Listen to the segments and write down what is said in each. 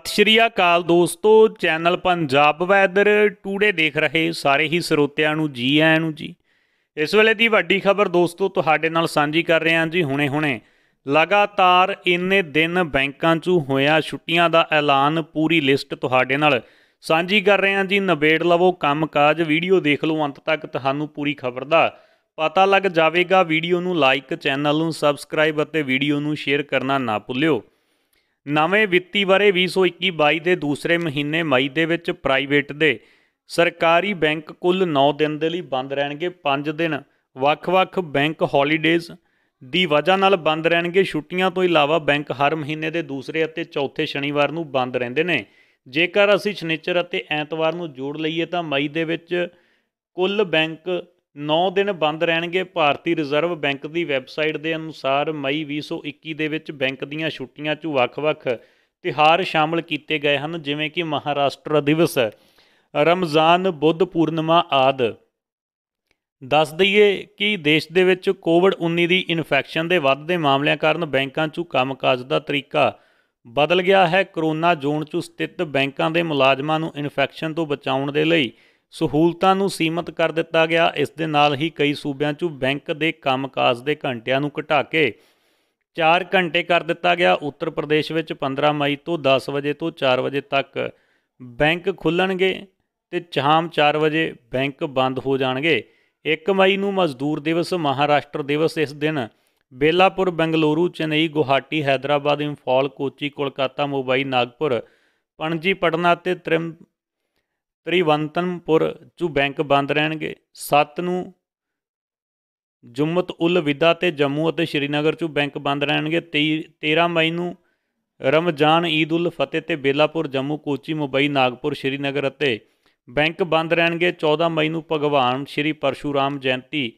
ਸਤਿ ਸ਼੍ਰੀ ਅਕਾਲ ਦੋਸਤੋ channel Punjab weather today ਦੇਖ ਰਹੇ ਸਾਰੇ ਹੀ ਸਰੋਤਿਆਂ ਨੂੰ ਜੀ ਆਇਆਂ ਨੂੰ ਜੀ ਇਸ ਵੇਲੇ ਦੀ ਵੱਡੀ ਖਬਰ ਦੋਸਤੋ ਤੁਹਾਡੇ ਨਾਲ ਸਾਂਝੀ ਕਰ ਰਹੇ ਹਾਂ ਜੀ ਹੁਣੇ-ਹੁਣੇ ਲਗਾਤਾਰ ਇੰਨੇ ਦਿਨ ਬੈਂਕਾਂ 'ਚੋਂ ਹੋਇਆ ਛੁੱਟੀਆਂ ਦਾ ਐਲਾਨ ਪੂਰੀ ਲਿਸਟ ਤੁਹਾਡੇ ਨਾਲ ਸਾਂਝੀ ਕਰ ਰਹੇ ਹਾਂ ਜੀ ਨਵੇੜ ਲਵੋ ਕੰਮਕਾਜ ਵੀਡੀਓ ਦੇਖ ਲਓ ਅੰਤ ਤੱਕ ਤੁਹਾਨੂੰ ਪੂਰੀ ਖਬਰ ਦਾ ਪਤਾ ਲੱਗ ਜਾਵੇਗਾ ਵੀਡੀਓ ਨੂੰ ਲਾਈਕ ਚੈਨਲ ਨੂੰ ਸਬਸਕ੍ਰਾਈਬ ਅਤੇ ਵੀਡੀਓ ਨੂੰ ਸ਼ੇਅਰ ਕਰਨਾ ਨਾ ਭੁੱਲਿਓ ਨਵੇਂ ਵਿੱਤੀ ਬਾਰੇ 2021-22 ਦੇ ਦੂਸਰੇ ਮਹੀਨੇ ਮਈ ਦੇ ਵਿੱਚ ਪ੍ਰਾਈਵੇਟ ਦੇ ਸਰਕਾਰੀ ਬੈਂਕ ਕੁੱਲ 9 ਦਿਨ ਦੇ ਲਈ ਬੰਦ ਰਹਿਣਗੇ 5 ਦਿਨ ਵੱਖ-ਵੱਖ ਬੈਂਕ ਹੌਲੀਡੇਜ਼ ਦੀ ਵਜ੍ਹਾ ਨਾਲ ਬੰਦ ਰਹਿਣਗੇ ਛੁੱਟੀਆਂ ਤੋਂ ਇਲਾਵਾ ਬੈਂਕ ਹਰ ਮਹੀਨੇ ਦੇ ਦੂਸਰੇ ਅਤੇ ਚੌਥੇ ਸ਼ਨੀਵਾਰ ਨੂੰ ਬੰਦ ਰਹਿੰਦੇ ਨੇ ਜੇਕਰ ਅਸੀਂ ਸ਼ਨੀਚਰ ਅਤੇ ਐਤਵਾਰ ਨੂੰ ਜੋੜ ਲਈਏ ਤਾਂ ਮਈ ਦੇ ਵਿੱਚ ਕੁੱਲ ਬੈਂਕ 9 ਦਿਨ ਬੰਦ ਰਹਿਣਗੇ ਭਾਰਤੀ ਰਿਜ਼ਰਵ ਬੈਂਕ ਦੀ ਵੈਬਸਾਈਟ ਦੇ ਅਨੁਸਾਰ ਮਈ 2021 ਦੇ ਵਿੱਚ ਬੈਂਕ ਦੀਆਂ ਛੁੱਟੀਆਂ 'ਚ ਵੱਖ-ਵੱਖ ਤਿਹਾਰ ਸ਼ਾਮਲ ਕੀਤੇ ਗਏ ਹਨ ਜਿਵੇਂ ਕਿ ਮਹਾਰਾਸ਼ਟਰ ਦਿਵਸ ਰਮਜ਼ਾਨ ਬੁੱਧ ਪੂਰਨਿਮਾ ਆਦਿ ਦੱਸ ਦਈਏ ਕਿ ਦੇਸ਼ ਦੇ ਵਿੱਚ ਕੋਵਿਡ-19 ਦੀ ਇਨਫੈਕਸ਼ਨ ਦੇ ਵੱਧਦੇ ਮਾਮਲਿਆਂ ਕਾਰਨ ਬੈਂਕਾਂ 'ਚ ਕੰਮਕਾਜ ਦਾ ਤਰੀਕਾ ਬਦਲ ਗਿਆ ਹੈ ਕਰੋਨਾ ਜ਼ੋਨ 'ਚ ਸਥਿਤ ਬੈਂਕਾਂ ਦੇ ਮੁਲਾਜ਼ਮਾਂ ਨੂੰ ਇਨਫੈਕਸ਼ਨ ਤੋਂ ਬਚਾਉਣ ਦੇ ਲਈ ਸਹੂਲਤਾਂ ਨੂੰ ਸੀਮਤ ਕਰ ਦਿੱਤਾ ਗਿਆ ਇਸ ਦੇ ਨਾਲ ਹੀ ਕਈ ਸੂਬਿਆਂ 'ਚ ਬੈਂਕ ਦੇ ਕੰਮਕਾਜ ਦੇ ਘੰਟਿਆਂ ਨੂੰ ਘਟਾ ਕੇ 4 ਘੰਟੇ ਕਰ ਦਿੱਤਾ ਗਿਆ ਉੱਤਰ ਪ੍ਰਦੇਸ਼ ਵਿੱਚ 15 ਮਈ ਤੋਂ 10 ਵਜੇ ਤੋਂ 4 ਵਜੇ ਤੱਕ ਬੈਂਕ ਖੁੱਲਣਗੇ ਤੇ ਸ਼ਾਮ 4 ਵਜੇ ਬੈਂਕ ਬੰਦ ਹੋ ਜਾਣਗੇ 1 ਮਈ ਨੂੰ ਮਜ਼ਦੂਰ ਦਿਵਸ ਮਹਾਰਾਸ਼ਟਰ ਦਿਵਸ ਇਸ ਦਿਨ ਬੇਲਾਪੁਰ ਬੰਗਲੌਰੂ ਚੇਨਈ ਗੁਹਾਟੀ ਹైదరాబాద్ ਇੰਫਾਲ ਕੋਚੀ ਕੋਲਕਾਤਾ ਮੁੰਬਈ ਨਾਗਪੁਰ ਪਣਜੀ ਪਟਨਾ ਤੇ ਤ੍ਰਿਵੰਤਨਪੁਰ ਚੂ ਬੈਂਕ ਬੰਦ ਰਹਿਣਗੇ 7 ਨੂੰ ਜੁਮਤ ਉਲ ਵਿਦਾ ਤੇ ਜੰਮੂ ਅਤੇ ਸ਼੍ਰੀਨਗਰ ਚੂ ਬੈਂਕ ਬੰਦ ਰਹਿਣਗੇ 13 ਮਈ ਨੂੰ ਰਮਜ਼ਾਨ ਈਦ ਉਲ ਫਤਿਹ ਤੇ ਬੇਲਾਪੁਰ ਜੰਮੂ ਕੋਚੀ ਮੁੰਬਈ ਨਾਗਪੁਰ ਸ਼੍ਰੀਨਗਰ ਅਤੇ ਬੈਂਕ ਬੰਦ ਰਹਿਣਗੇ 14 ਮਈ ਨੂੰ ਭਗਵਾਨ ਸ਼੍ਰੀ ਪਰਸ਼ੂਰਾਮ ਜਯੰਤੀ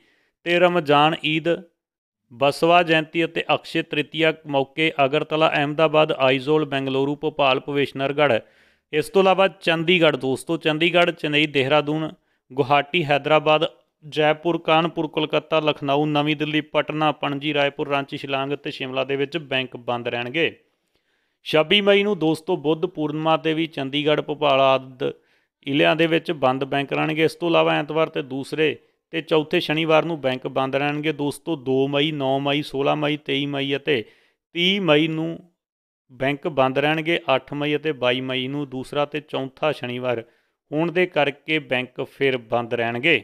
ਤੇ ਰਮਜ਼ਾਨ ਈਦ ਬਸਵਾ ਜਯੰਤੀ ਅਤੇ ਅਕਸ਼ੇ ਤ੍ਰਿਤੀਆ ਮੌਕੇ ਅਗਰਤਲਾ ਅਹਿਮਦਾਬਾਦ ਆਈਜ਼ੋਲ ਬੈਂਗਲੁਰੂ ਭੋਪਾਲ ਭਵੇਸ਼ਨਰਗੜ੍ਹ ਇਸ ਤੋਂ ਇਲਾਵਾ ਚੰਡੀਗੜ੍ਹ ਦੋਸਤੋ ਚੰਡੀਗੜ੍ਹ ਚੇਨਈ ਦੇਹਰਾਦੂਨ ਗੁਹਾਟੀ ਹైదరాబాద్ ਜੈਪੁਰ ਕਾਨਪੁਰ ਕੋਲਕਾਤਾ ਲਖਨਊ ਨਵੀਂ ਦਿੱਲੀ ਪਟਨਾ ਪਣਜੀ ਰਾਏਪੁਰ ਰਾਂਚੀ ਸ਼ਿਲਾਂਗ ਅਤੇ ਸ਼ਿਮਲਾ ਦੇ ਵਿੱਚ ਬੈਂਕ ਬੰਦ ਰਹਿਣਗੇ 26 ਮਈ ਨੂੰ ਦੋਸਤੋ ਬੁੱਧ ਪੂਰਨਮਾ ਤੇ ਵੀ ਚੰਡੀਗੜ੍ਹ ਭੋਪਾਲ ਆਦਿ ਇਲਿਆਂ ਦੇ ਵਿੱਚ ਬੰਦ ਬੈਂਕ ਰਹਿਣਗੇ ਇਸ ਤੋਂ ਇਲਾਵਾ ਐਤਵਾਰ ਤੇ ਦੂਸਰੇ ਤੇ ਚੌਥੇ ਸ਼ਨੀਵਾਰ ਨੂੰ ਬੈਂਕ ਬੰਦ ਰਹਿਣਗੇ ਦੋਸਤੋ 2 ਮਈ 9 ਮਈ 16 ਮਈ 23 ਮਈ ਅਤੇ 30 ਮਈ ਨੂੰ ਬੈਂਕ ਬੰਦ ਰਹਿਣਗੇ 8 ਮਈ ਅਤੇ 22 ਮਈ ਨੂੰ ਦੂਸਰਾ ਤੇ ਚੌਥਾ ਸ਼ਨੀਵਾਰ ਹੋਣ ਦੇ ਕਰਕੇ ਬੈਂਕ ਫਿਰ ਬੰਦ ਰਹਿਣਗੇ